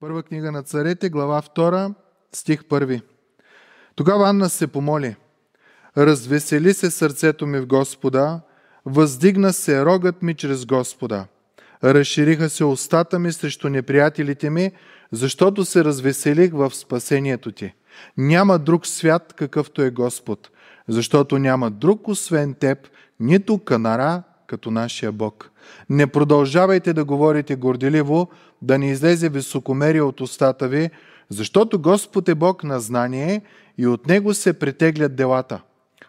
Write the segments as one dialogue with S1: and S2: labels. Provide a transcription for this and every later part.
S1: Първа книга на царете, глава 2, стих 1. Тогава Анна се помоли. Развесели се сърцето ми в Господа, въздигна се рогът ми чрез Господа. Разшириха се устата ми срещу неприятелите ми, защото се развеселих в спасението ти. Няма друг свят, какъвто е Господ, защото няма друг освен теб, нито канара, като нашия Бог. Не продължавайте да говорите горделиво, да не излезе високомерие от устата ви, защото Господ е Бог на знание и от Него се притеглят делата.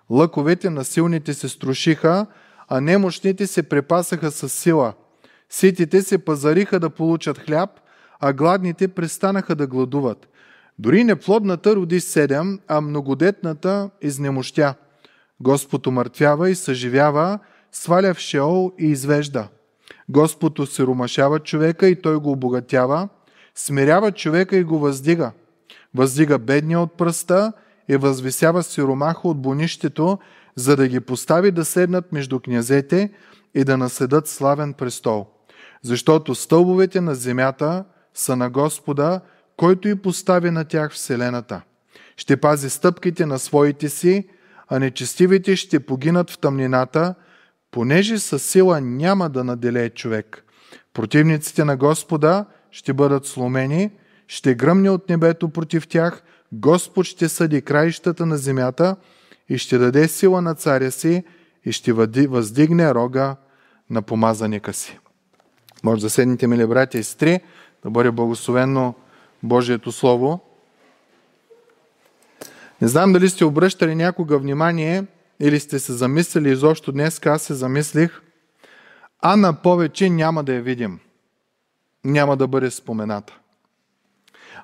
S1: Лъковете на силните се струшиха, а немощните се препасаха с сила. Ситите се пазариха да получат хляб, а гладните престанаха да гладуват. Дори неплодната роди седем, а многодетната изнемощя. Господ умъртвява и съживява, сваля в Шеол и извежда. Господ осиромашава човека и той го обогатява, смирява човека и го въздига. Въздига бедния от пръста и възвисява сиромаха от бонището, за да ги постави да седнат между князете и да наседат славен престол. Защото стълбовете на земята са на Господа, който и постави на тях вселената. Ще пази стъпките на своите си, а нечестивите ще погинат в тъмнината – понеже със сила няма да наделее човек. Противниците на Господа ще бъдат сломени, ще гръмне от небето против тях, Господ ще съди краищата на земята и ще даде сила на царя си и ще въздигне рога на помазаника си. Може да седните, мили братя и сестри, да бъде благословено Божието Слово. Не знам дали сте обръщали някога внимание – или сте се замислили изобщо днес, аз се замислих, а на повече няма да я видим. Няма да бъде спомената.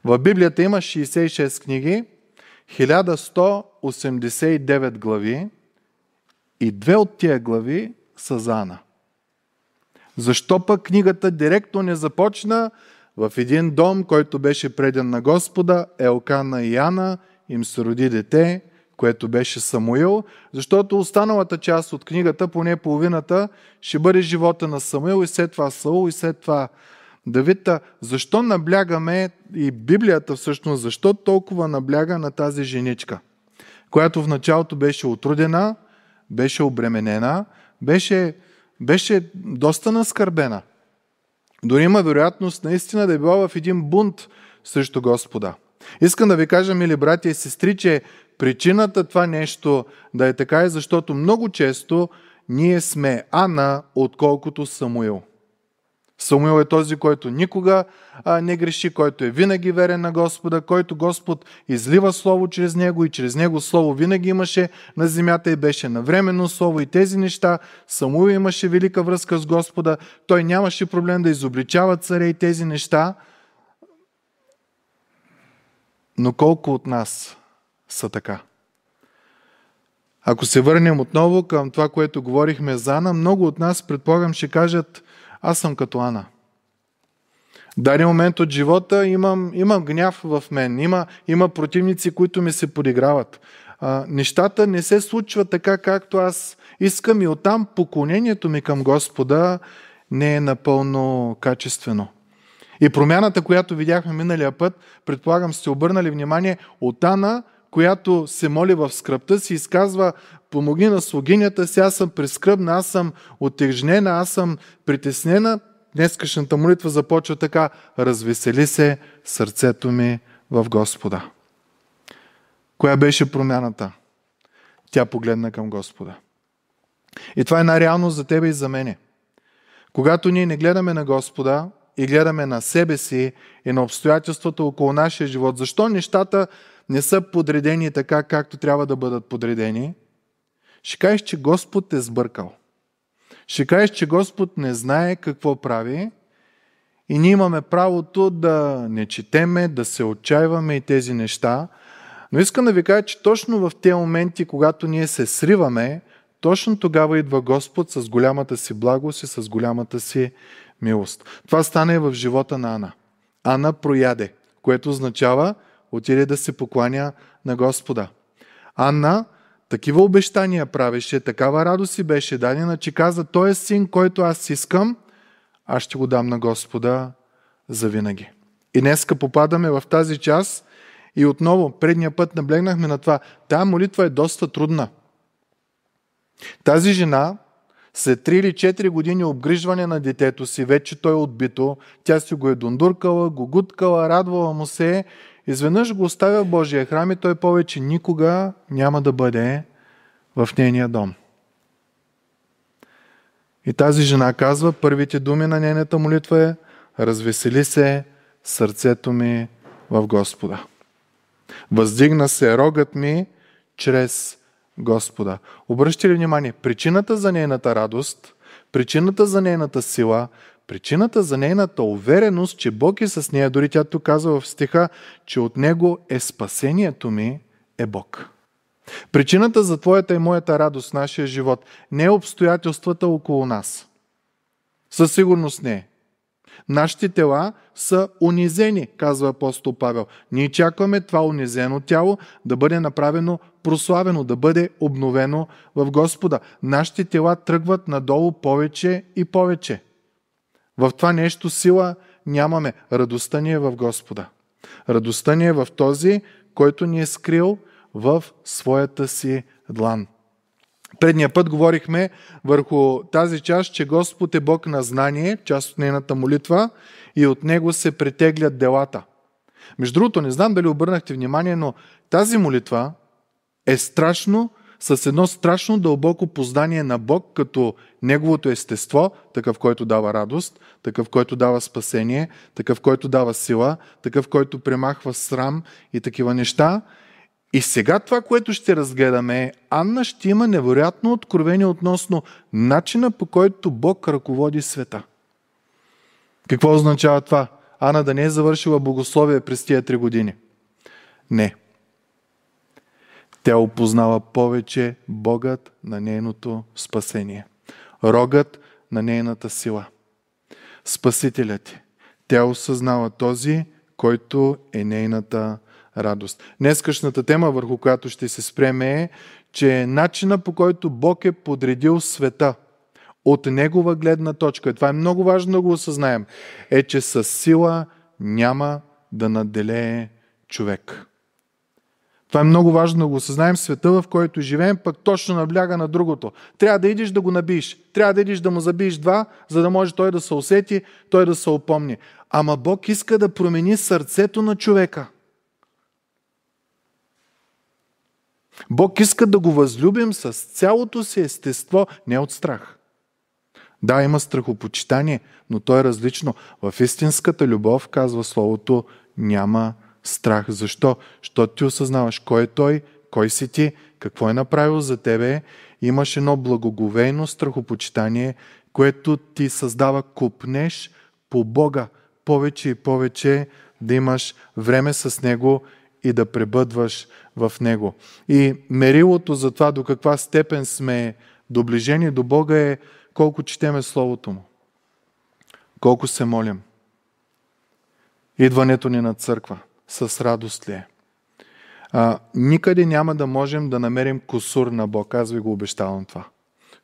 S1: В Библията има 66 книги, 1189 глави и две от тия глави са за Ана. Защо пък книгата директно не започна в един дом, който беше преден на Господа, Елкана и Ана, им се роди дете което беше Самуил, защото останалата част от книгата, поне половината, ще бъде живота на Самуил и след това Саул и след това Давида. Защо наблягаме и Библията всъщност, защо толкова набляга на тази женичка, която в началото беше отрудена, беше обременена, беше, беше доста наскърбена. Дори има вероятност наистина да е била в един бунт срещу Господа. Искам да ви кажа, мили братя и сестри, че Причината това нещо да е така е, защото много често ние сме Ана, отколкото Самуил. Самуил е този, който никога а, не греши, който е винаги верен на Господа, който Господ излива Слово чрез него и чрез него Слово винаги имаше на земята и беше навременно Слово и тези неща. Самуил имаше велика връзка с Господа, той нямаше проблем да изобличава царя и тези неща. Но колко от нас са така. Ако се върнем отново към това, което говорихме за Ана, много от нас, предполагам, ще кажат, аз съм като Ана. В момент от живота имам, имам гняв в мен, има, има противници, които ми се подиграват. А, нещата не се случват така, както аз искам и оттам поклонението ми към Господа не е напълно качествено. И промяната, която видяхме миналия път, предполагам сте обърнали внимание, от Ана – която се моли в скръпта си, изказва помогни на слугинята си, аз съм прескръбна, аз съм отежнена, аз съм притеснена. Днескашната молитва започва така, развесели се сърцето ми в Господа. Коя беше промяната? Тя погледна към Господа. И това е най-реално за тебе и за мене. Когато ние не гледаме на Господа и гледаме на себе си и на обстоятелствата около нашия живот, защо нещата не са подредени така, както трябва да бъдат подредени, ще кажеш, че Господ е сбъркал. Ще кажеш, че Господ не знае какво прави и ние имаме правото да не четеме, да се отчаиваме и тези неща. Но искам да ви кажа, че точно в тези моменти, когато ние се сриваме, точно тогава идва Господ с голямата си благост и с голямата си милост. Това стане в живота на Ана. Ана прояде, което означава, отиде да се покланя на Господа. Анна такива обещания правеше, такава радост си беше дадена, че каза, той е син, който аз искам, аз ще го дам на Господа за винаги. И днеска попадаме в тази част и отново, предния път наблегнахме на това. Тая молитва е доста трудна. Тази жена, след 3 или 4 години обгрижване на детето си, вече той е отбито, тя си го е дундуркала, го гуткала, радвала му се Изведнъж го оставя в Божия храм и той повече никога няма да бъде в нейния дом. И тази жена казва, първите думи на нейната молитва е Развесели се сърцето ми в Господа. Въздигна се рогът ми чрез Господа. Обръщате ли внимание, причината за нейната радост, причината за нейната сила, Причината за нейната увереност, че Бог е с нея, дори тя тук казва в стиха, че от Него е спасението ми, е Бог. Причината за твоята и моята радост в нашия живот не е обстоятелствата около нас. Със сигурност не е. Нашите тела са унизени, казва апостол Павел. Ние чакваме това унизено тяло да бъде направено прославено, да бъде обновено в Господа. Нашите тела тръгват надолу повече и повече. В това нещо сила нямаме. Радостта ни е в Господа. Радостта ни е в този, който ни е скрил в своята си длан. Предния път говорихме върху тази част, че Господ е Бог на знание, част от нейната молитва, и от Него се претеглят делата. Между другото, не знам дали обърнахте внимание, но тази молитва е страшно, с едно страшно дълбоко познание на Бог като неговото естество, такъв, който дава радост, такъв, който дава спасение, такъв, който дава сила, такъв, който премахва срам и такива неща. И сега това, което ще разгледаме е, Анна ще има невероятно откровение относно начина по който Бог ръководи света. Какво означава това? Ана да не е завършила богословие през тия три години. Не. Тя опознава повече Богът на нейното спасение – рогът на нейната сила. Спасителят ти, Тя осъзнава този, който е нейната радост. Днескашната тема, върху която ще се спреме е, че е начина по който Бог е подредил света от Негова гледна точка. Това е много важно да го осъзнаем. Е, че с сила няма да наделее човек. Това е много важно да го осъзнаем света, в който живеем, пък точно набляга на другото. Трябва да идиш да го набиеш. Трябва да идиш да му забиеш два, за да може той да се усети, той да се опомни. Ама Бог иска да промени сърцето на човека. Бог иска да го възлюбим с цялото си естество, не от страх. Да, има страхопочитание, но то е различно. В истинската любов, казва Словото, няма страх страх. Защо? Що ти осъзнаваш кой е той, кой си ти, какво е направил за тебе. Имаш едно благоговейно страхопочитание, което ти създава купнеш по Бога повече и повече да имаш време с Него и да пребъдваш в Него. И мерилото за това до каква степен сме доближени до Бога е колко четеме Словото Му, колко се молим, идването ни на църква – с радост ли е. А, никъде няма да можем да намерим косур на Бог, аз ви го обещавам това.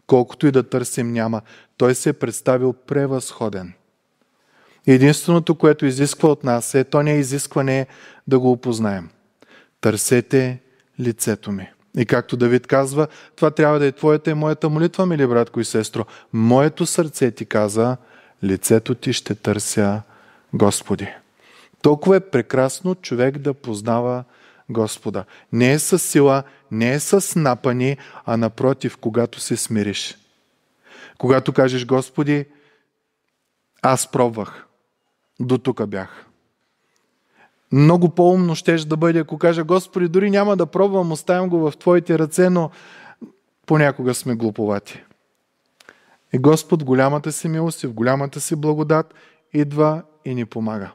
S1: Колкото и да търсим няма, той се е представил превъзходен. Единственото, което изисква от нас е, то не е изискване е да го опознаем. Търсете лицето ми. И както Давид казва, това трябва да е твоята и моята молитва, мили братко и сестро. Моето сърце ти каза, лицето ти ще търся Господи. Толкова е прекрасно човек да познава Господа. Не е с сила, не е с напани, а напротив, когато се смириш. Когато кажеш, Господи, аз пробвах. До тук бях. Много по-умно щеш да бъде, ако кажа, Господи, дори няма да пробвам, оставям го в Твоите ръце, но понякога сме глуповати. И Господ голямата си милост и в голямата си благодат идва и ни помага.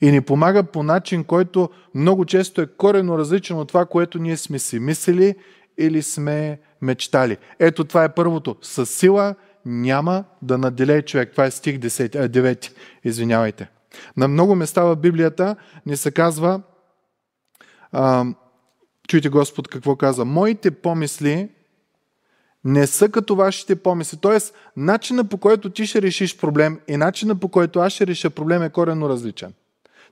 S1: И ни помага по начин, който много често е корено различен от това, което ние сме си мислили или сме мечтали. Ето това е първото. С сила няма да наделее човек. Това е стих 10, 9. Извинявайте. На много места в Библията ни се казва а, чуйте Господ какво каза. Моите помисли не са като вашите помисли. Тоест, начина по който ти ще решиш проблем и начина по който аз ще реша проблем е корено различен.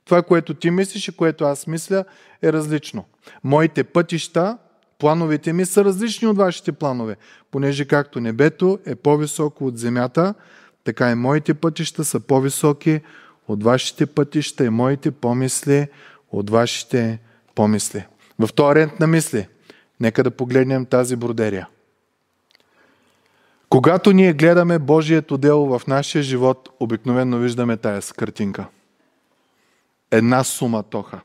S1: Това, което ти мислиш и което аз мисля, е различно. Моите пътища, плановете ми са различни от вашите планове, понеже както небето е по-високо от земята, така и моите пътища са по-високи от вашите пътища и моите помисли от вашите помисли. В този рент на мисли, нека да погледнем тази бродерия. Когато ние гледаме Божието дело в нашия живот, обикновено виждаме тая картинка – една суматоха.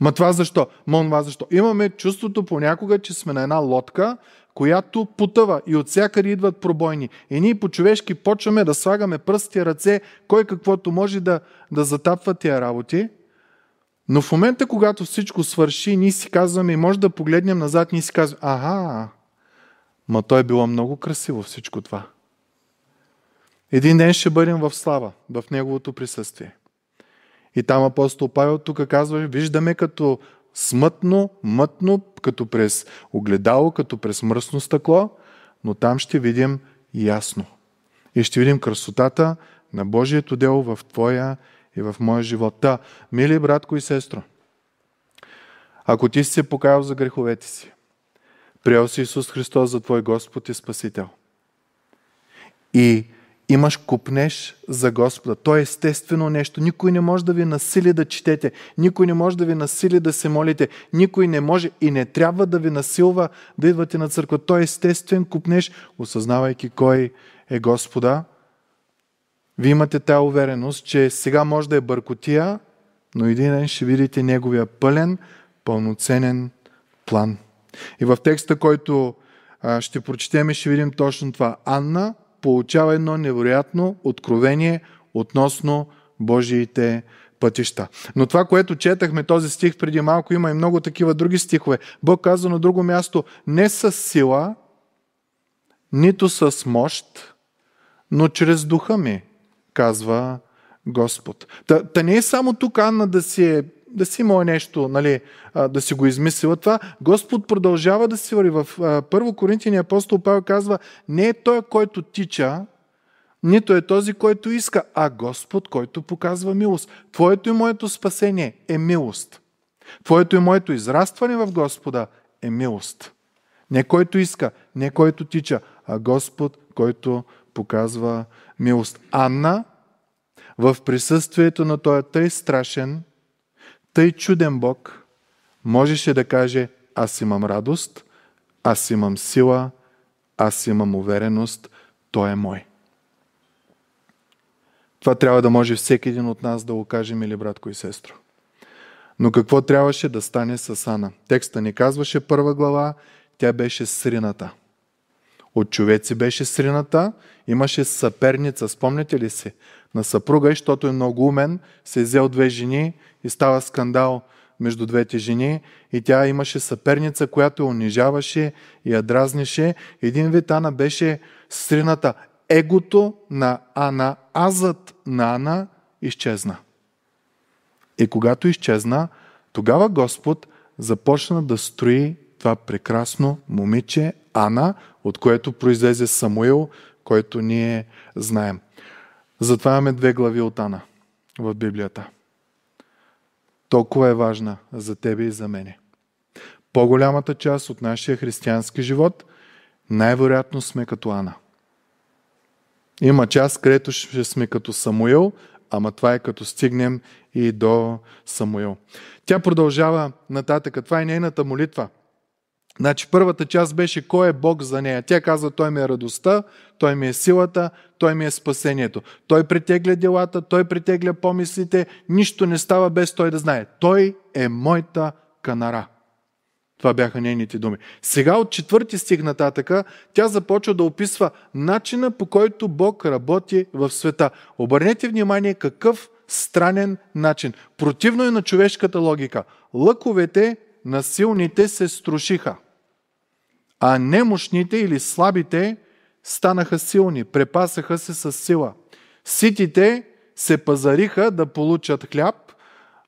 S1: Ма това защо? Ма това защо? Имаме чувството понякога, че сме на една лодка, която потъва и от всякъде идват пробойни. И ние по-човешки почваме да слагаме пръсти, ръце, кой каквото може да, да затапва тия работи. Но в момента, когато всичко свърши, ние си казваме и може да погледнем назад, ние си казваме, ага, ма то е било много красиво всичко това. Един ден ще бъдем в слава, в Неговото присъствие. И там апостол Павел тук казва, виждаме като смътно, мътно, като през огледало, като през мръсно стъкло, но там ще видим ясно. И ще видим красотата на Божието дело в твоя и в моя живот. Та, мили братко и сестро, ако ти си се покаял за греховете си, приел си Исус Христос за твой Господ и Спасител и имаш купнеш за Господа. То е естествено нещо. Никой не може да ви насили да четете. Никой не може да ви насили да се молите. Никой не може и не трябва да ви насилва да идвате на църква. Той е естествен купнеш, осъзнавайки кой е Господа. Вие имате тая увереност, че сега може да е бъркотия, но един ден ще видите неговия пълен, пълноценен план. И в текста, който ще прочетем, ще видим точно това. Анна – получава едно невероятно откровение относно Божиите пътища. Но това, което четахме този стих преди малко, има и много такива други стихове. Бог казва на друго място, не с сила, нито с мощ, но чрез духа ми, казва Господ. Та, та не е само тук Анна да си е да си имал нещо, нали, да си го измислила това. Господ продължава да си върви. В Първо Коринтиния апостол Павел казва, не е той, който тича, нито е този, който иска, а Господ, който показва милост. Твоето и моето спасение е милост. Твоето и моето израстване в Господа е милост. Не който иска, не който тича, а Господ, който показва милост. Анна в присъствието на този тъй страшен тъй чуден Бог можеше да каже аз имам радост, аз имам сила, аз имам увереност, Той е мой. Това трябва да може всеки един от нас да го каже, мили братко и сестро. Но какво трябваше да стане с Ана? Текста ни казваше първа глава, тя беше срината. От човеци беше срината, имаше съперница, спомняте ли си? На съпруга, защото е много умен, се е взел две жени и става скандал между двете жени и тя имаше съперница, която я унижаваше и я дразнеше. Един вид Ана беше срината. Егото на Ана, азът на Ана изчезна. И когато изчезна, тогава Господ започна да строи това прекрасно момиче Ана, от което произлезе Самуил, който ние знаем. Затова имаме две глави от Ана в Библията. Толкова е важна за тебе и за мене. По-голямата част от нашия християнски живот най-вероятно сме като Ана. Има част, където ще сме като Самуил, ама това е като стигнем и до Самуил. Тя продължава нататък. Това е нейната молитва – Значи първата част беше кой е Бог за нея. Тя казва, той ми е радостта, той ми е силата, той ми е спасението. Той притегля делата, той притегля помислите, нищо не става без той да знае. Той е моята канара. Това бяха нейните думи. Сега от четвърти стих нататъка тя започва да описва начина по който Бог работи в света. Обърнете внимание какъв странен начин. Противно е на човешката логика. Лъковете на силните се струшиха а немощните или слабите станаха силни, препасаха се с сила. Ситите се пазариха да получат хляб,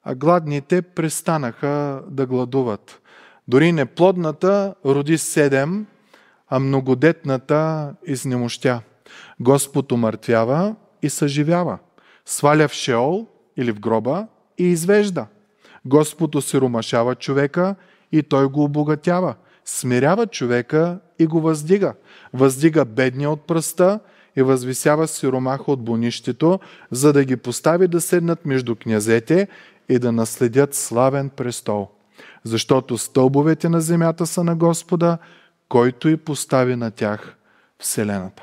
S1: а гладните престанаха да гладуват. Дори неплодната роди седем, а многодетната изнемощя. Господ умъртвява и съживява. Сваля в шеол или в гроба и извежда. Господ осиромашава човека и той го обогатява – смирява човека и го въздига. Въздига бедния от пръста и възвисява сиромаха от бонището, за да ги постави да седнат между князете и да наследят славен престол. Защото стълбовете на земята са на Господа, който и постави на тях Вселената.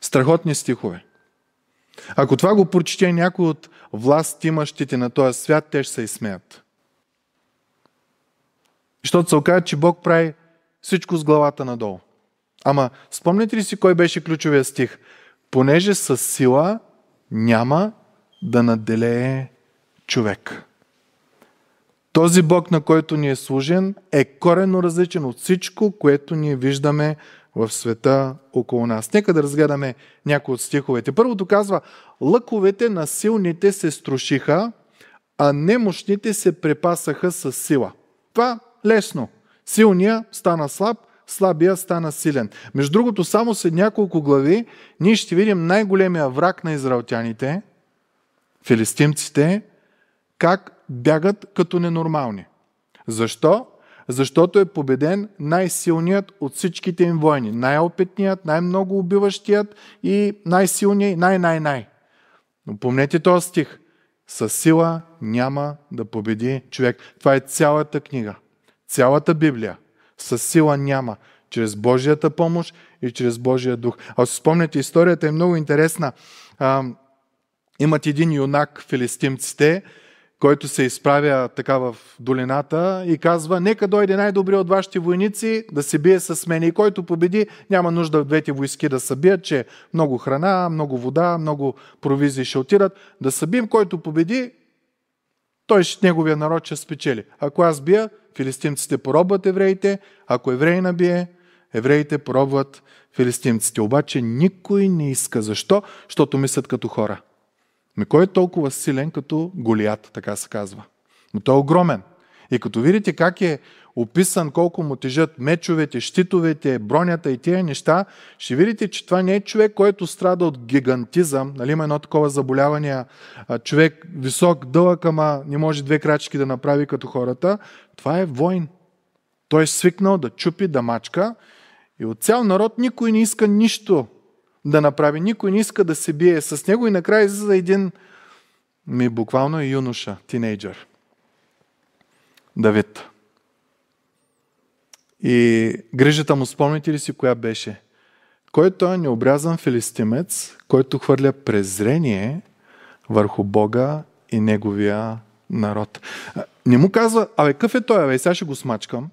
S1: Страхотни стихове. Ако това го прочете някой от власт имащите на този свят, те ще се изсмеят. Защото се оказа, че Бог прави всичко с главата надолу. Ама спомняте ли си кой беше ключовия стих? Понеже с сила няма да наделее човек. Този Бог, на който ни е служен, е коренно различен от всичко, което ние виждаме в света около нас. Нека да разгледаме някои от стиховете. Първото казва, лъковете на силните се струшиха, а немощните се препасаха с сила. Това лесно. Силния стана слаб, слабия стана силен. Между другото, само след няколко глави ние ще видим най-големия враг на израелтяните, филистимците, как бягат като ненормални. Защо? Защото е победен най-силният от всичките им войни. Най-опитният, най-много убиващият и най-силният, най-най-най. Но помнете този стих. Със сила няма да победи човек. Това е цялата книга – Цялата Библия със сила няма, чрез Божията помощ и чрез Божия дух. Ако си спомняте, историята е много интересна. А, имат един юнак филистимците, който се изправя така в долината и казва, нека дойде най-добри от вашите войници да се бие с мен. И който победи, няма нужда двете войски да се бият, че е много храна, много вода, много провизии ще отират. Да събим, който победи, той ще, неговия народ ще спечели. Ако аз бия, филистимците поробват евреите, ако евреи набие, евреите поробват филистимците. Обаче никой не иска. Защо? Защото мислят като хора. Ми кой е толкова силен като Голият, така се казва. Но ами той е огромен. И като видите как е описан колко му тежат мечовете, щитовете, бронята и тези неща, ще видите, че това не е човек, който страда от гигантизъм. Нали, има едно такова заболяване, човек висок, дълъг, ама не може две крачки да направи като хората. Това е войн. Той е свикнал да чупи, да мачка и от цял народ никой не иска нищо да направи. Никой не иска да се бие с него и накрая излиза един ми буквално е юноша, тинейджър. Давид. И грижата му, спомните ли си коя беше? Кой е той е необрязан филистимец, който хвърля презрение върху Бога и неговия народ. Не му казва, абе, къв е той, абе, сега ще го смачкам.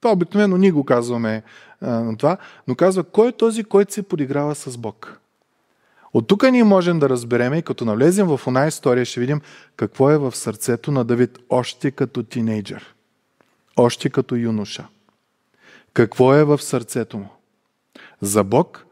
S1: Това обикновено ние го казваме а, на това, но казва, кой е този, който се подиграва с Бог? От тук ние можем да разбереме и като навлезем в една история, ще видим какво е в сърцето на Давид още като тинейджър, още като юноша какво е в сърцето му. За Бог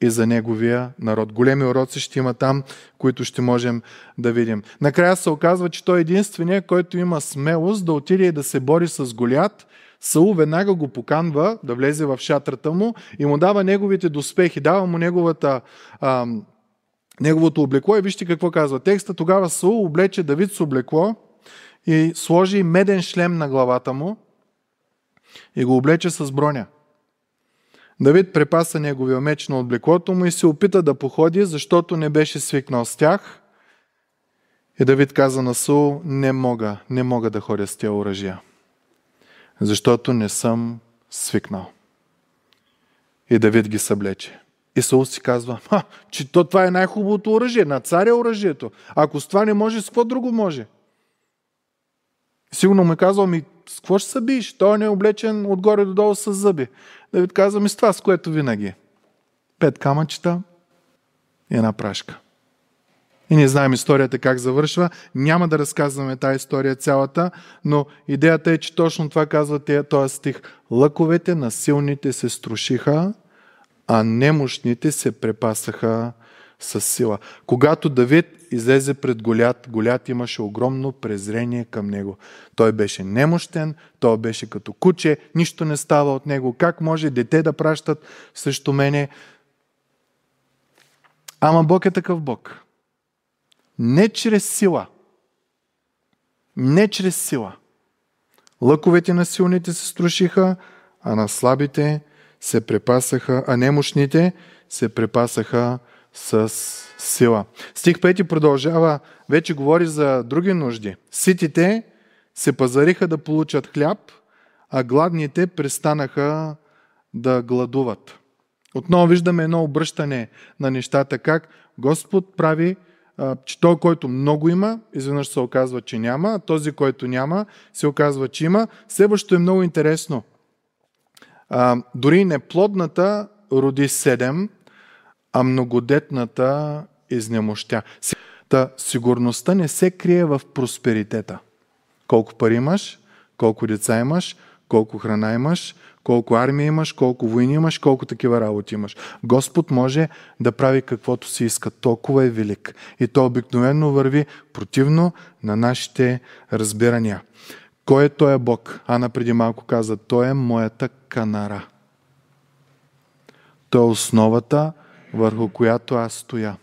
S1: и за Неговия народ. Големи уроци ще има там, които ще можем да видим. Накрая се оказва, че той е единствения, който има смелост да отиде и да се бори с Голят. Саул веднага го поканва да влезе в шатрата му и му дава неговите доспехи, дава му неговата а, неговото облекло и вижте какво казва текста. Тогава Саул облече Давид с облекло и сложи меден шлем на главата му и го облече с броня. Давид препаса неговия меч на отблеклото му и се опита да походи, защото не беше свикнал с тях. И Давид каза на Сул, не мога, не мога да ходя с тия оръжия, защото не съм свикнал. И Давид ги съблече. И Саул си казва, Ха, че то това е най-хубавото оръжие, на царя е оръжието. Ако с това не може, с какво друго може? Сигурно му е казал, ми с какво ще се биеш? Той не е облечен отгоре до долу с зъби. Давид казва ми с това, с което винаги. Пет камъчета и една прашка. И ние знаем историята как завършва. Няма да разказваме тази история цялата, но идеята е, че точно това казва този стих. Лъковете на силните се струшиха, а немощните се препасаха с сила. Когато Давид излезе пред Голят. Голят имаше огромно презрение към него. Той беше немощен, той беше като куче, нищо не става от него. Как може дете да пращат срещу мене? Ама Бог е такъв Бог. Не чрез сила. Не чрез сила. Лъковете на силните се струшиха, а на слабите се препасаха, а немощните се препасаха с сила. Стих 5 продължава, вече говори за други нужди. Ситите се пазариха да получат хляб, а гладните престанаха да гладуват. Отново виждаме едно обръщане на нещата, как Господ прави, че той, който много има, изведнъж се оказва, че няма, а този, който няма, се оказва, че има. Следващото е много интересно. Дори неплодната роди седем а многодетната изнемощя. Та сигурността не се крие в просперитета. Колко пари имаш, колко деца имаш, колко храна имаш, колко армия имаш, колко войни имаш, колко такива работи имаш. Господ може да прави каквото си иска. Толкова е велик. И то обикновено върви противно на нашите разбирания. Кой е Той е Бог? Ана преди малко каза, Той е моята канара. Той е основата, върху която аз стоя.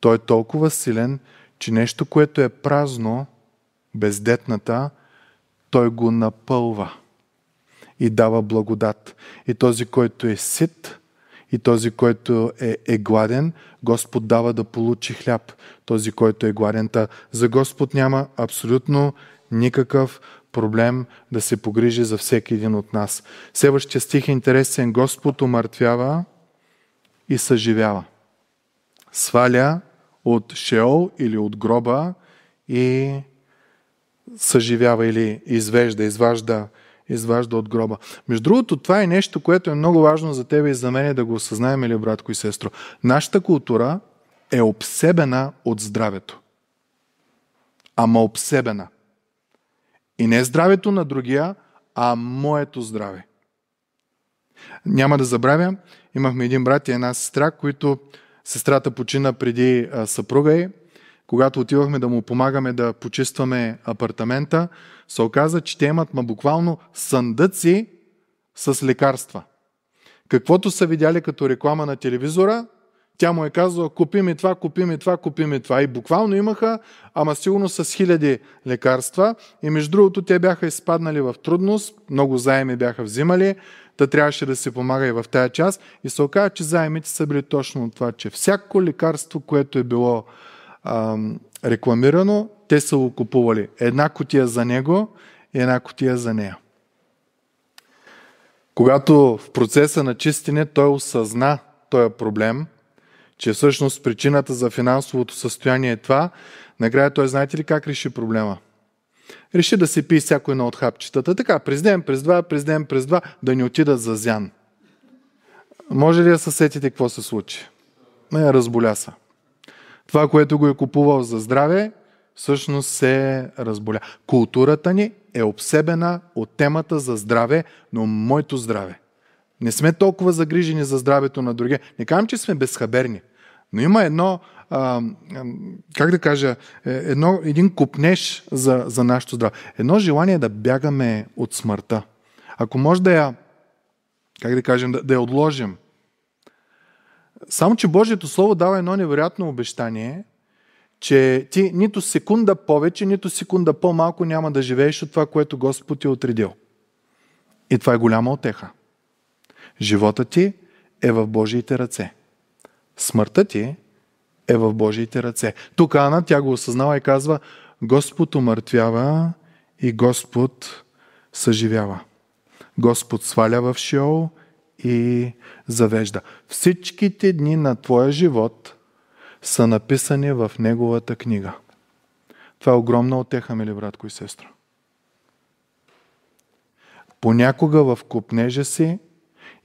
S1: Той е толкова силен, че нещо, което е празно, бездетната, той го напълва и дава благодат. И този, който е сит, и този, който е, е гладен, Господ дава да получи хляб. Този, който е гладен. Та за Господ няма абсолютно никакъв проблем да се погрижи за всеки един от нас. Следващия стих е интересен. Господ умъртвява и съживява. Сваля от Шеол или от гроба и съживява или извежда, изважда, изважда от гроба. Между другото, това е нещо, което е много важно за тебе и за мен да го осъзнаем, или братко и сестро. Нашата култура е обсебена от здравето. Ама обсебена. И не здравето на другия, а моето здраве. Няма да забравя, имахме един брат и една сестра, които сестрата почина преди съпруга й. Когато отивахме да му помагаме да почистваме апартамента, се оказа, че те имат ма буквално съндъци с лекарства. Каквото са видяли като реклама на телевизора, тя му е казала, купи ми това, купи ми това, купи ми това. И буквално имаха, ама сигурно с хиляди лекарства. И между другото, те бяха изпаднали в трудност, много заеми бяха взимали, да трябваше да се помага и в тая част. И се оказа, че заемите са били точно от това, че всяко лекарство, което е било ам, рекламирано, те са го купували. Една котия за него и една котия за нея. Когато в процеса на чистене той осъзна този проблем – че всъщност причината за финансовото състояние е това, накрая той знаете ли как реши проблема? Реши да се пие всяко едно от хапчетата. Така, през ден, през два, през ден, през два, да не отида за зян. Може ли да се сетите какво се случи? Не, разболя са. Това, което го е купувал за здраве, всъщност се разболя. Културата ни е обсебена от темата за здраве, но моето здраве. Не сме толкова загрижени за здравето на другия. Не казвам, че сме безхаберни, но има едно, а, как да кажа, е, едно, един купнеж за, за нашето здраве. Едно желание да бягаме от смъртта. Ако може да я, как да кажем, да, да я отложим. Само, че Божието Слово дава едно невероятно обещание, че ти нито секунда повече, нито секунда по-малко няма да живееш от това, което Господ ти е отредил. И това е голяма отеха. Живота ти е в Божиите ръце. Смъртта ти е в Божиите ръце. Тук Ана, тя го осъзнава и казва, Господ умъртвява и Господ съживява. Господ сваля в Шиол и завежда. Всичките дни на твоя живот са написани в Неговата книга. Това е огромна отеха, мили братко и сестра. Понякога в купнежа си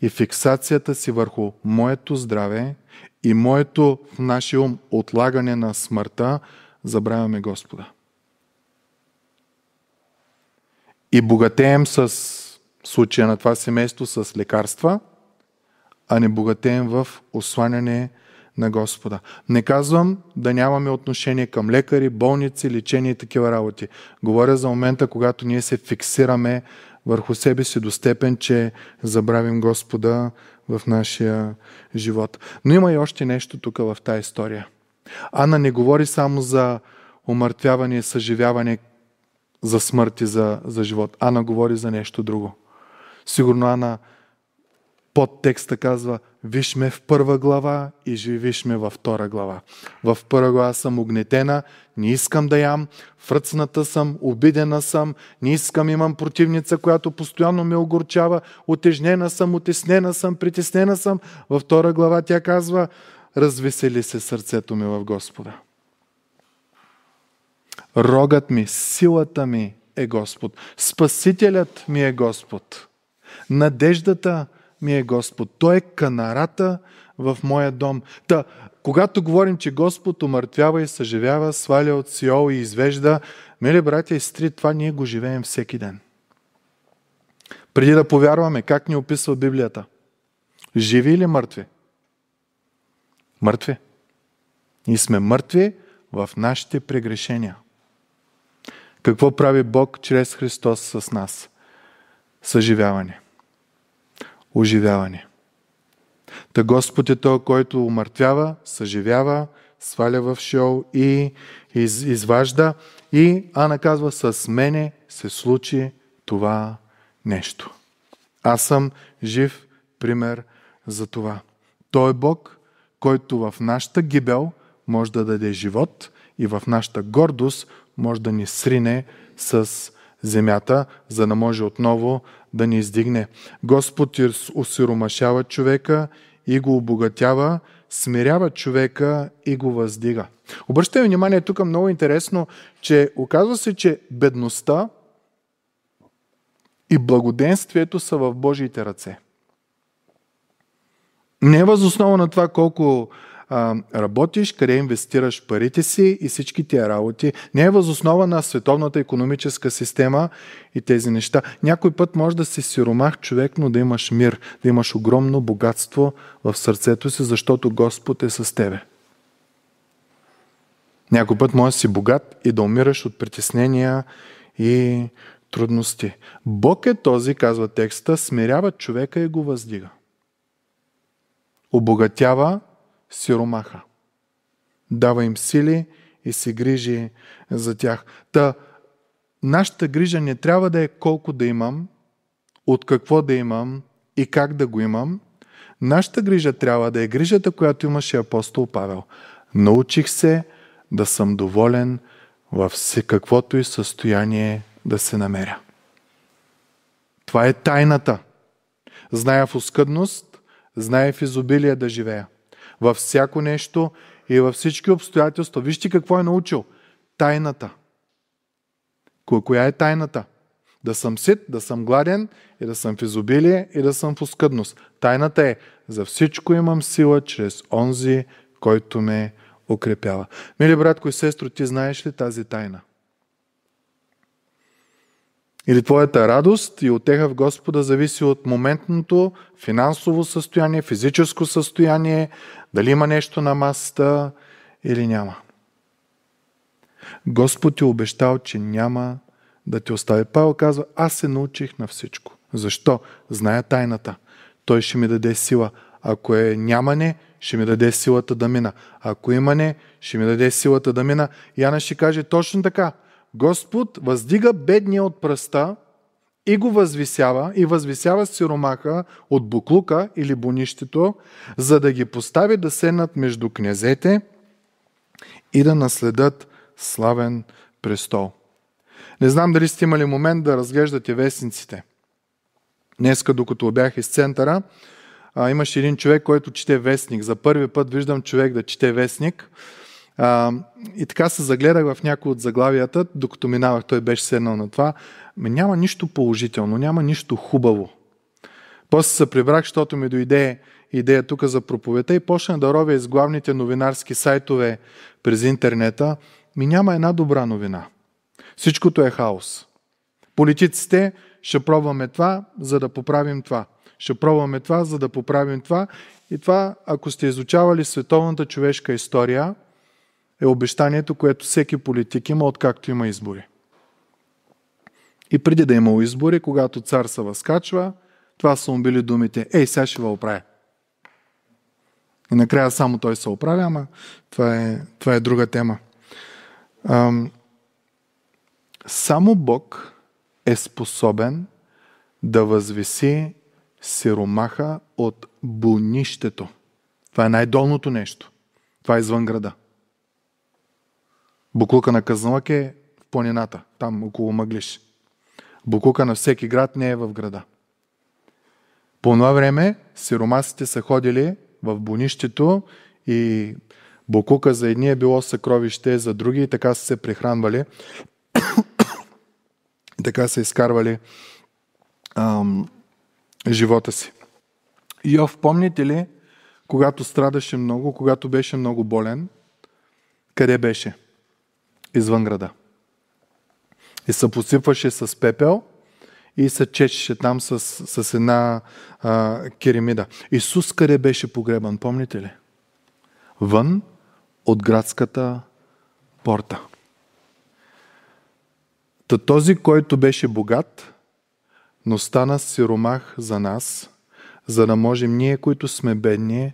S1: и фиксацията си върху моето здраве и моето в нашия ум отлагане на смъртта, забравяме Господа. И богатеем с случая на това семейство с лекарства, а не богатеем в осланяне на Господа. Не казвам да нямаме отношение към лекари, болници, лечение и такива работи. Говоря за момента, когато ние се фиксираме върху себе си до степен, че забравим Господа в нашия живот. Но има и още нещо тук в тази история. Ана не говори само за умъртвяване, съживяване, за смърт и за, за живот. Ана говори за нещо друго. Сигурно Ана под текста казва, вижме в първа глава и живишме във втора глава. В първа глава съм огнетена, не искам да ям, фръцната съм, обидена съм, не искам, имам противница, която постоянно ме огорчава, отежнена съм, отеснена съм, притеснена съм. Във втора глава тя казва, развесели се сърцето ми в Господа. Рогът ми, силата ми е Господ. Спасителят ми е Господ. Надеждата ми е Господ. Той е канарата в моя дом. Та, когато говорим, че Господ умъртвява и съживява, сваля от Сиол и извежда, мили братя и сестри, това ние го живеем всеки ден. Преди да повярваме, как ни описва Библията? Живи или мъртви? Мъртви. Ние сме мъртви в нашите прегрешения. Какво прави Бог чрез Христос с нас? Съживяване оживяване. Та Господ е Той, който умъртвява, съживява, сваля в шоу и из, изважда. И Ана казва, с мене се случи това нещо. Аз съм жив пример за това. Той е Бог, който в нашата гибел може да даде живот и в нашата гордост може да ни срине с земята, за да може отново да ни издигне. Господ осиромашава човека и го обогатява, смирява човека и го въздига. Обръщаме внимание, тук много интересно, че оказва се, че бедността и благоденствието са в Божиите ръце. Не е възоснова на това колко а, работиш, къде инвестираш парите си и всички тия работи. Не е възоснова на световната економическа система и тези неща. Някой път може да си сиромах човек, но да имаш мир, да имаш огромно богатство в сърцето си, защото Господ е с тебе. Някой път може да си богат и да умираш от притеснения и трудности. Бог е този, казва текста, смирява човека и го въздига. Обогатява сиромаха. Дава им сили и се грижи за тях. Та нашата грижа не трябва да е колко да имам, от какво да имам и как да го имам. Нашата грижа трябва да е грижата, която имаше апостол Павел. Научих се да съм доволен във каквото и състояние да се намеря. Това е тайната. Зная в оскъдност, зная в изобилие да живея във всяко нещо и във всички обстоятелства. Вижте какво е научил. Тайната. Коя е тайната? Да съм сит, да съм гладен и да съм в изобилие и да съм в оскъдност. Тайната е за всичко имам сила чрез онзи, който ме укрепява. Мили братко и сестро, ти знаеш ли тази тайна? или твоята радост и отеха в Господа зависи от моментното финансово състояние, физическо състояние, дали има нещо на масата или няма. Господ ти е обещал, че няма да те остави. Павел казва, аз се научих на всичко. Защо? Зная тайната. Той ще ми даде сила. Ако е нямане, ще ми даде силата да мина. Ако имане, ще ми даде силата да мина. Яна ще каже точно така. Господ въздига бедния от пръста и го възвисява, и възвисява сиромаха от буклука или бонището, за да ги постави да седнат между князете и да наследат славен престол. Не знам дали сте имали момент да разглеждате вестниците. Днеска, докато бях из центъра, имаше един човек, който чете вестник. За първи път виждам човек да чете вестник – а, и така се загледах в някои от заглавията, докато минавах, той беше седнал на това. Ме, ами няма нищо положително, няма нищо хубаво. После се прибрах, защото ми дойде идея тук за проповета и почна да ровя из главните новинарски сайтове през интернета. Ми няма една добра новина. Всичкото е хаос. Политиците ще пробваме това, за да поправим това. Ще пробваме това, за да поправим това. И това, ако сте изучавали световната човешка история – е обещанието, което всеки политик има, откакто има избори. И преди да е имало избори, когато цар се възкачва, това са му били думите, ей, сега ще ва оправя. И накрая само той се оправя, ама това е, това е друга тема. Ам, само Бог е способен да възвиси сиромаха от бунището. Това е най-долното нещо. Това е извън града. Буклука на Казанлък е в планината, там около Мъглиш. Буклука на всеки град не е в града. По това време сиромасите са ходили в бунището и Букука за едни е било съкровище, за други и така са се прехранвали. така са изкарвали ам, живота си. Йов, помните ли, когато страдаше много, когато беше много болен, къде беше? извън града. И се посипваше с пепел и се чечеше там с, с една а, керемида. Исус къде беше погребан, помните ли? Вън от градската порта. Та този, който беше богат, но стана сиромах за нас, за да можем ние, които сме бедни,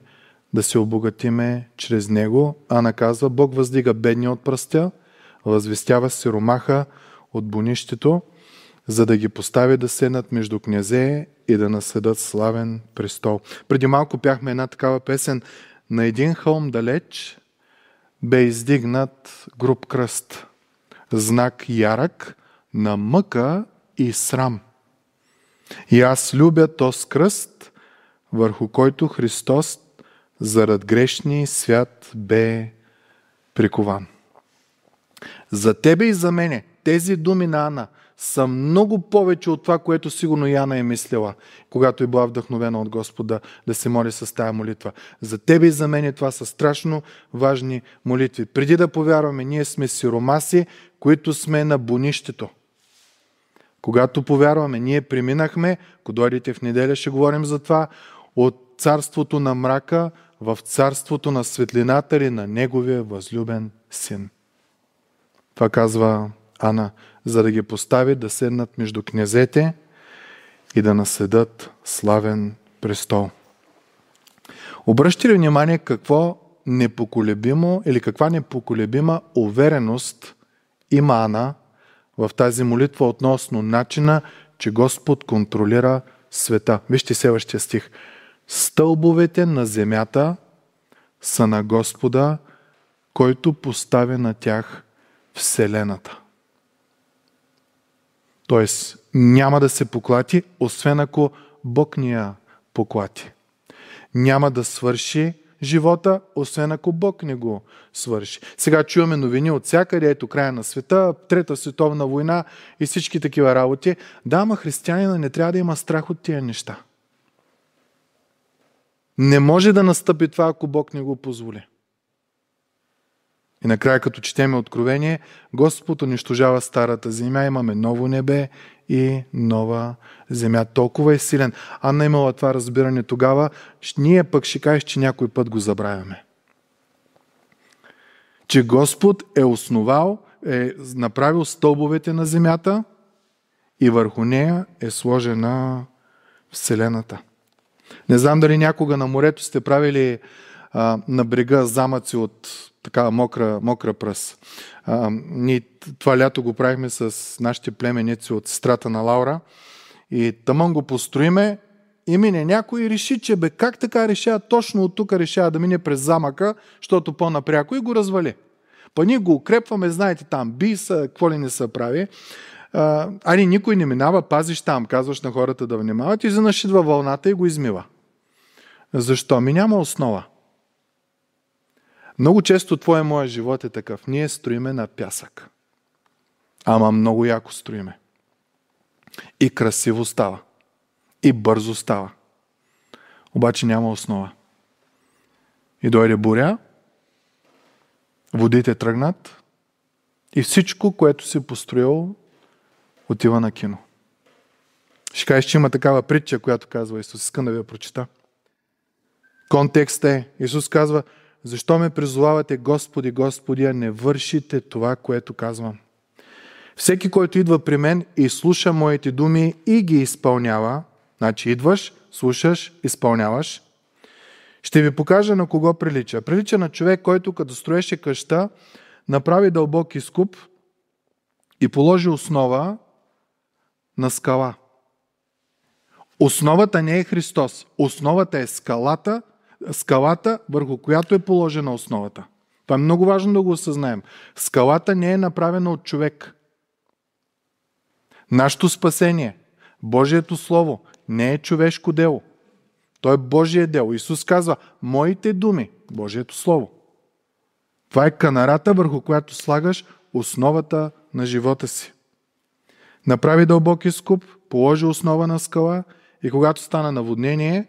S1: да се обогатиме чрез него. А наказва, Бог въздига бедния от пръстя – възвестява сиромаха от бонището, за да ги постави да седнат между князе и да насъдат славен престол. Преди малко пяхме една такава песен. На един хълм далеч бе издигнат груб кръст, знак ярък на мъка и срам. И аз любя този кръст, върху който Христос зарад грешния свят бе прикован. За тебе и за мене тези думи на Ана са много повече от това, което сигурно Яна е мислила, когато е била вдъхновена от Господа да се моли с тая молитва. За тебе и за мене това са страшно важни молитви. Преди да повярваме, ние сме сиромаси, които сме на бонището. Когато повярваме, ние преминахме, ако дойдете в неделя, ще говорим за това, от царството на мрака в царството на светлината или на Неговия възлюбен син. Това казва Ана, за да ги постави да седнат между князете и да наследат славен престол. Обръщи ли внимание какво непоколебимо или каква непоколебима увереност има Ана в тази молитва относно начина, че Господ контролира света. Вижте следващия стих. Стълбовете на земята са на Господа, който поставя на тях Вселената. Тоест, няма да се поклати, освен ако Бог ни я поклати. Няма да свърши живота, освен ако Бог не го свърши. Сега чуваме новини от всякъде, ето края на света, Трета световна война и всички такива работи. Да, ама християнина не трябва да има страх от тия неща. Не може да настъпи това, ако Бог не го позволи. И накрая, като четеме Откровение, Господ унищожава старата земя, имаме ново небе и нова земя. Толкова е силен. Анна е имала това разбиране тогава, ние пък ще кажеш, че някой път го забравяме. Че Господ е основал, е направил стълбовете на земята и върху нея е сложена Вселената. Не знам дали някога на морето сте правили а, на брега замъци от такава мокра, мокра пръс. А, ние това лято го правихме с нашите племеници от сестрата на Лаура и тамън го построиме и мине някой и реши, че бе как така решава, точно от тук решава да мине през замъка, защото по-напряко и го развали. Па ние го укрепваме, знаете там, би са, какво ли не са прави. ани никой не минава, пазиш там, казваш на хората да внимават и изведнъж идва вълната и го измива. Защо? Ми няма основа. Много често твоя моя живот е такъв. Ние строиме на пясък. Ама много яко строиме. И красиво става. И бързо става. Обаче няма основа. И дойде буря, водите тръгнат и всичко, което си построил, отива на кино. Ще кажеш, че има такава притча, която казва Исус. Искам да ви я прочита. Контекстът е, Исус казва, защо ме призовавате Господи, Господи, а не вършите това, което казвам? Всеки, който идва при мен и слуша моите думи и ги изпълнява, значи идваш, слушаш, изпълняваш, ще ви покажа на кого прилича. Прилича на човек, който като строеше къща, направи дълбок изкуп и положи основа на скала. Основата не е Христос. Основата е скалата – скалата, върху която е положена основата. Това е много важно да го осъзнаем. Скалата не е направена от човек. Нашето спасение, Божието Слово, не е човешко дело. То е Божие дело. Исус казва, моите думи, Божието Слово. Това е канарата, върху която слагаш основата на живота си. Направи дълбок изкуп, положи основа на скала и когато стана наводнение,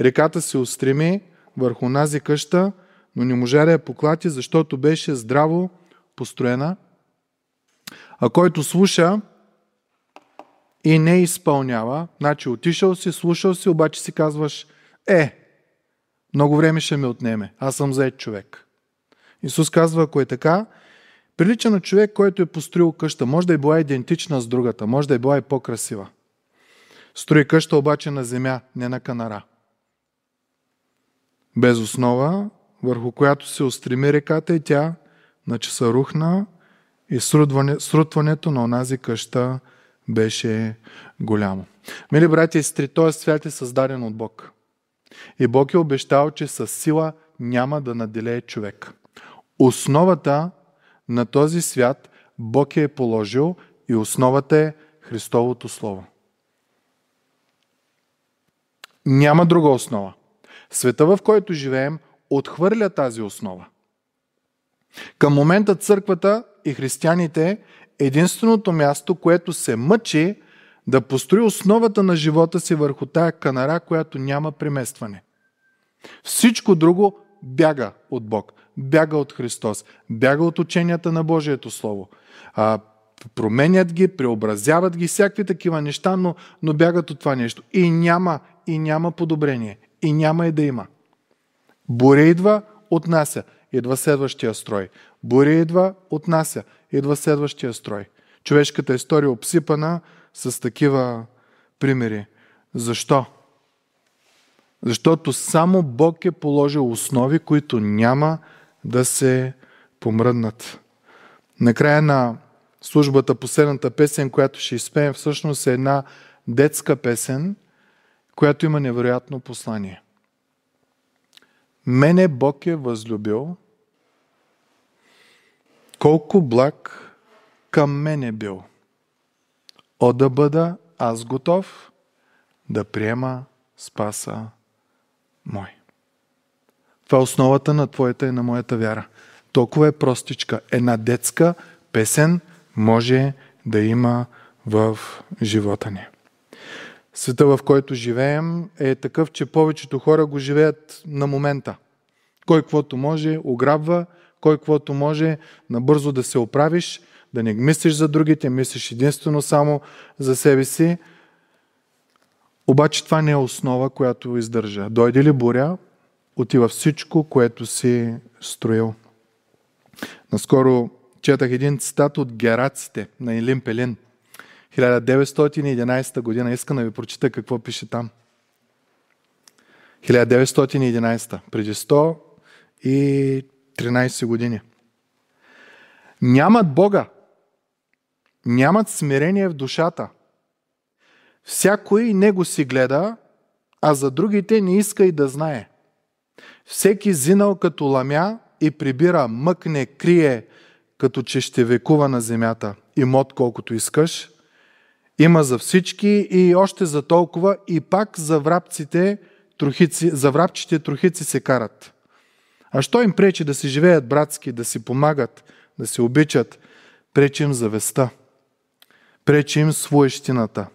S1: реката се устреми, върху нази къща, но не можа да я поклати, защото беше здраво построена. А който слуша и не изпълнява, значи отишъл си, слушал си, обаче си казваш, е, много време ще ми отнеме, аз съм заед човек. Исус казва, ако е така, прилича на човек, който е построил къща. Може да е била идентична с другата, може да е била и по-красива. Строи къща обаче на земя, не на канара – без основа, върху която се устреми реката и тя на часа рухна и срутване, срутването на онази къща беше голямо. Мили брати и сестри, този свят е създаден от Бог. И Бог е обещал, че със сила няма да наделее човек. Основата на този свят Бог е положил и основата е Христовото Слово. Няма друга основа. Света, в който живеем, отхвърля тази основа. Към момента църквата и християните е единственото място, което се мъчи да построи основата на живота си върху тая канара, която няма преместване. Всичко друго бяга от Бог, бяга от Христос, бяга от ученията на Божието Слово. А, променят ги, преобразяват ги, всякакви такива неща, но, но бягат от това нещо. И няма, и няма подобрение и няма и да има. Буря идва, отнася. Идва следващия строй. Буря идва, отнася. Идва следващия строй. Човешката история е обсипана с такива примери. Защо? Защото само Бог е положил основи, които няма да се помръднат. Накрая на службата последната песен, която ще изпеем, всъщност е една детска песен – която има невероятно послание. Мене Бог е възлюбил, колко благ към мен е бил. О да бъда аз готов да приема спаса мой. Това е основата на твоята и на моята вяра. Толкова е простичка. Една детска песен може да има в живота ни света, в който живеем, е такъв, че повечето хора го живеят на момента. Кой каквото може, ограбва, кой каквото може, набързо да се оправиш, да не мислиш за другите, мислиш единствено само за себе си. Обаче това не е основа, която издържа. Дойде ли буря, отива всичко, което си строил. Наскоро четах един цитат от гераците на Илин Пелин – 1911 година. Искам да ви прочита какво пише там. 1911, преди 113 години. Нямат Бога. Нямат смирение в душата. Всякой него си гледа, а за другите не иска и да знае. Всеки зинал като ламя и прибира, мъкне, крие, като че ще векува на земята. и мод колкото искаш, има за всички и още за толкова и пак за врабците трохици, за врабчите трохици се карат. А що им пречи да си живеят братски, да си помагат, да се обичат? Пречи им завеста. Пречи им своещината.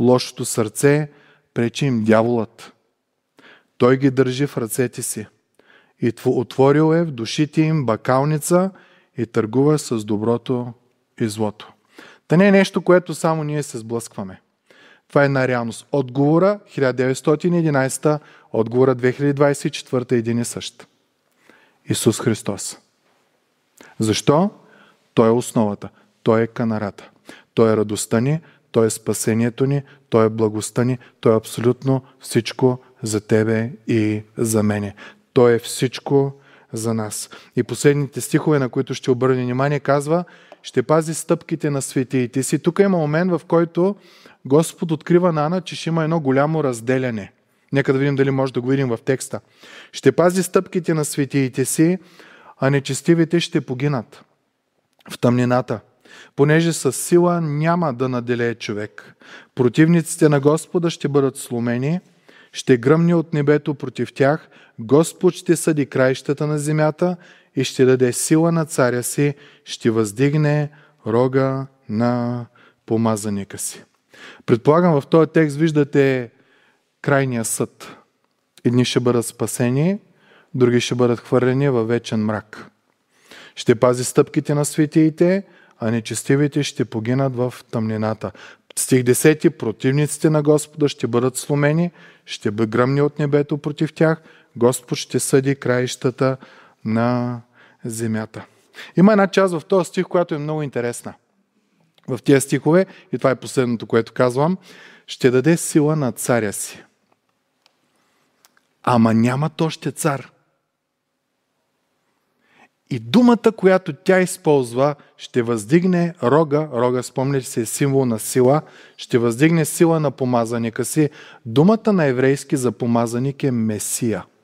S1: Лошото сърце пречи им дяволът. Той ги държи в ръцете си и отворил е в душите им бакалница и търгува с доброто и злото. Та не е нещо, което само ние се сблъскваме. Това е една реалност. Отговора 1911, отговора 2024 един и същ. Исус Христос. Защо? Той е основата. Той е канарата. Той е радостта ни, Той е спасението ни, Той е благостта ни, Той е абсолютно всичко за тебе и за мене. Той е всичко за нас. И последните стихове, на които ще обърне внимание, казва – ще пази стъпките на светиите си. Тук има момент, в който Господ открива на Ана, че ще има едно голямо разделяне. Нека да видим дали може да го видим в текста. Ще пази стъпките на светиите си, а нечестивите ще погинат в тъмнината, понеже с сила няма да наделее човек. Противниците на Господа ще бъдат сломени, ще гръмне от небето против тях, Господ ще съди краищата на земята и ще даде сила на царя си, ще въздигне рога на помазаника си. Предполагам, в този текст виждате крайния съд. Едни ще бъдат спасени, други ще бъдат хвърлени във вечен мрак. Ще пази стъпките на светиите, а нечестивите ще погинат в тъмнината. Стих 10. Противниците на Господа ще бъдат сломени, ще бъдат гръмни от небето против тях. Господ ще съди краищата на земята. Има една част в този стих, която е много интересна. В тези стихове, и това е последното, което казвам, ще даде сила на царя си. Ама няма още цар. И думата, която тя използва, ще въздигне рога. Рога, спомняте се, е символ на сила. Ще въздигне сила на помазаника си. Думата на еврейски за помазаник е Месия –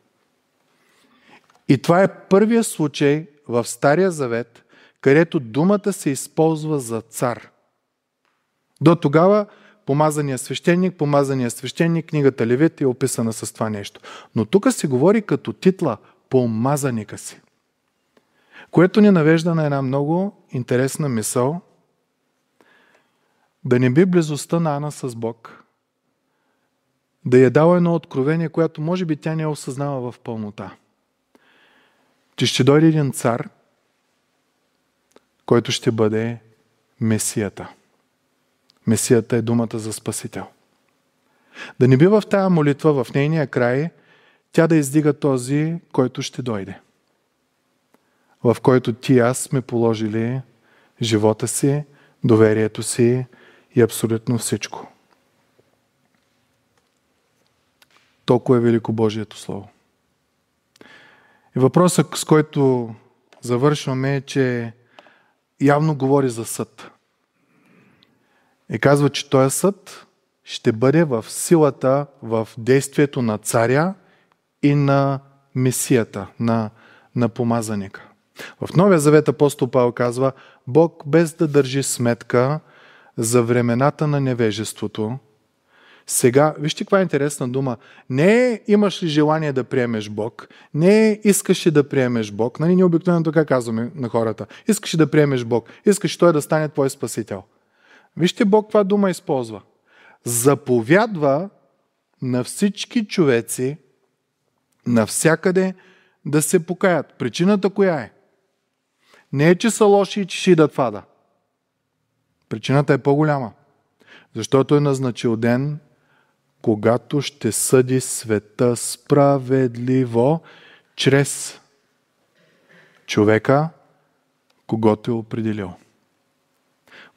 S1: и това е първия случай в Стария Завет, където думата се използва за цар. До тогава помазания свещеник, помазания свещеник, книгата Левит е описана с това нещо. Но тук се говори като титла помазаника си. Което ни навежда на една много интересна мисъл да не би близостта на Ана с Бог да я е дава едно откровение, което може би тя не е осъзнава в пълнота – че ще дойде един цар, който ще бъде Месията. Месията е думата за Спасител. Да не бива в тая молитва, в нейния край, тя да издига този, който ще дойде. В който ти и аз сме положили живота си, доверието си и абсолютно всичко. Толкова е велико Божието Слово. И въпросът, с който завършваме е, че явно говори за съд. И казва, че този съд ще бъде в силата, в действието на царя и на месията, на, на помазаника. В Новия завет апостол Павел казва, Бог без да държи сметка за времената на невежеството, сега, вижте каква е интересна дума. Не е имаш ли желание да приемеш Бог, не е искаш ли да приемеш Бог. Нали ние обикновено така казваме на хората. Искаш ли да приемеш Бог, искаш Той да стане твой спасител. Вижте Бог каква дума използва. Заповядва на всички човеци, навсякъде да се покаят. Причината коя е? Не е, че са лоши и че ще идат фада. Причината е по-голяма. Защото е назначил ден когато ще съди света справедливо чрез човека, когато е определил.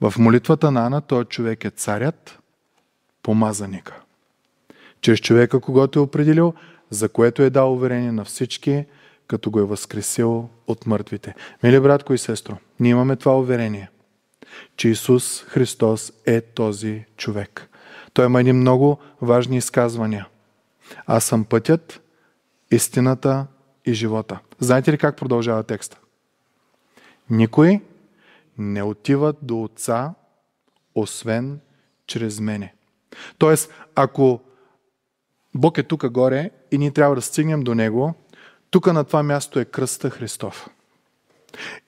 S1: В молитвата на Ана той човек е царят, помазаника. Чрез човека, когато е определил, за което е дал уверение на всички, като го е възкресил от мъртвите. Мили братко и сестро, ние имаме това уверение, че Исус Христос е този човек. Той има едни много важни изказвания. Аз съм пътят, истината и живота. Знаете ли как продължава текста? Никой не отива до Отца, освен чрез мене. Тоест, ако Бог е тук горе и ние трябва да стигнем до Него, тук на това място е кръста Христов.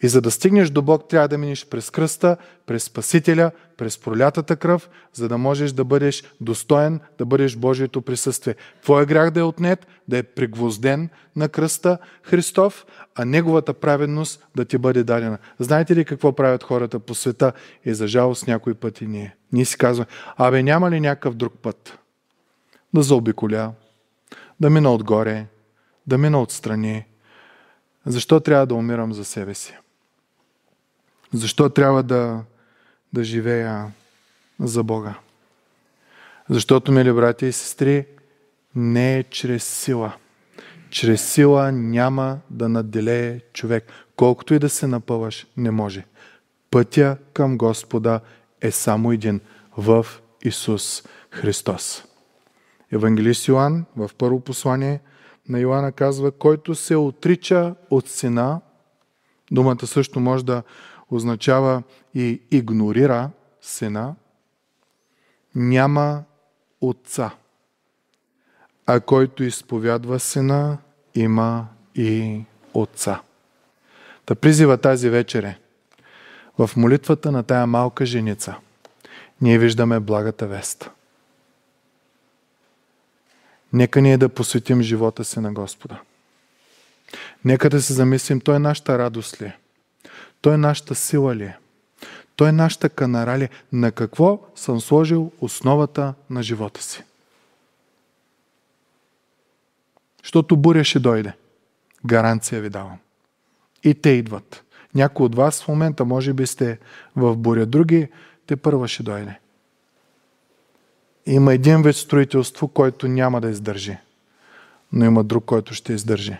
S1: И за да стигнеш до Бог, трябва да минеш през кръста, през Спасителя, през пролятата кръв, за да можеш да бъдеш достоен, да бъдеш Божието присъствие. Твоя грях да е отнет, да е пригвозден на кръста Христов, а Неговата праведност да ти бъде дадена. Знаете ли какво правят хората по света? И за жалост някои пъти ние. Ние си казваме, абе няма ли някакъв друг път? Да заобиколя, да мина отгоре, да мина отстрани, защо трябва да умирам за себе си? Защо трябва да, да живея за Бога? Защото, мили брати и сестри, не е чрез сила. Чрез сила няма да надделее човек. Колкото и да се напъваш, не може. Пътя към Господа е само един в Исус Христос. Евангелист Йоанн в първо послание – на Йоанна казва, който се отрича от сина, думата също може да означава и игнорира сина, няма отца. А който изповядва сина, има и отца. Та призива тази вечер е в молитвата на тая малка женица. Ние виждаме благата вест – Нека ние да посветим живота си на Господа. Нека да се замислим, Той е нашата радост ли е? Той е нашата сила ли е? Той е нашата канара ли? Е? На какво съм сложил основата на живота си? Щото буря ще дойде. Гаранция ви давам. И те идват. Някои от вас в момента може би сте в буря, други те първа ще дойде. Има един вид строителство, който няма да издържи, но има друг, който ще издържи.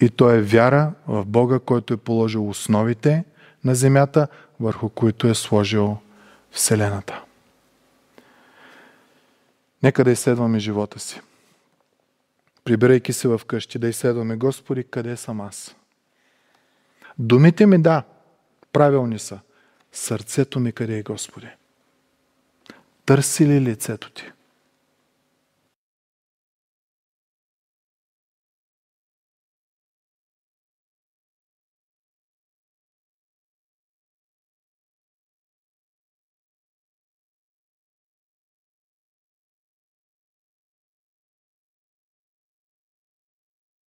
S1: И то е вяра в Бога, който е положил основите на земята, върху които е сложил Вселената. Нека да изследваме живота си. Прибирайки се в къщи, да изследваме Господи, къде съм аз? Думите ми, да, правилни са. Сърцето ми къде е Господи? търсили лицето ти?